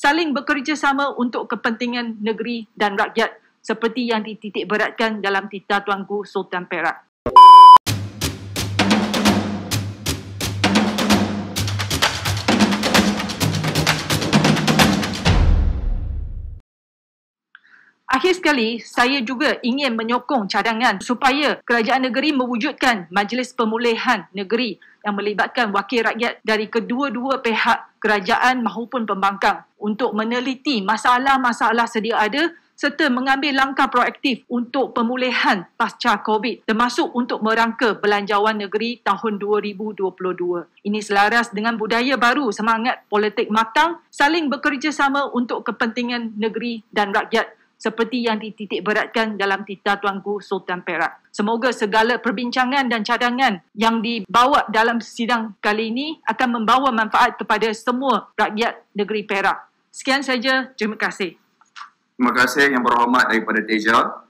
saling bekerjasama untuk kepentingan negeri dan rakyat seperti yang dititik beratkan dalam Tita Tuanku Sultan Perak. Akhir sekali, saya juga ingin menyokong cadangan supaya kerajaan negeri mewujudkan majlis pemulihan negeri yang melibatkan wakil rakyat dari kedua-dua pihak kerajaan maupun pembangkang untuk meneliti masalah-masalah sedia ada serta mengambil langkah proaktif untuk pemulihan pasca COVID termasuk untuk merangka belanjawan negeri tahun 2022. Ini selaras dengan budaya baru semangat politik matang saling bekerjasama untuk kepentingan negeri dan rakyat seperti yang dititik beratkan dalam titah Tuanku Sultan Perak. Semoga segala perbincangan dan cadangan yang dibawa dalam sidang kali ini akan membawa manfaat kepada semua rakyat negeri Perak. Sekian saja, terima kasih. Terima kasih yang berhormat daripada Deja.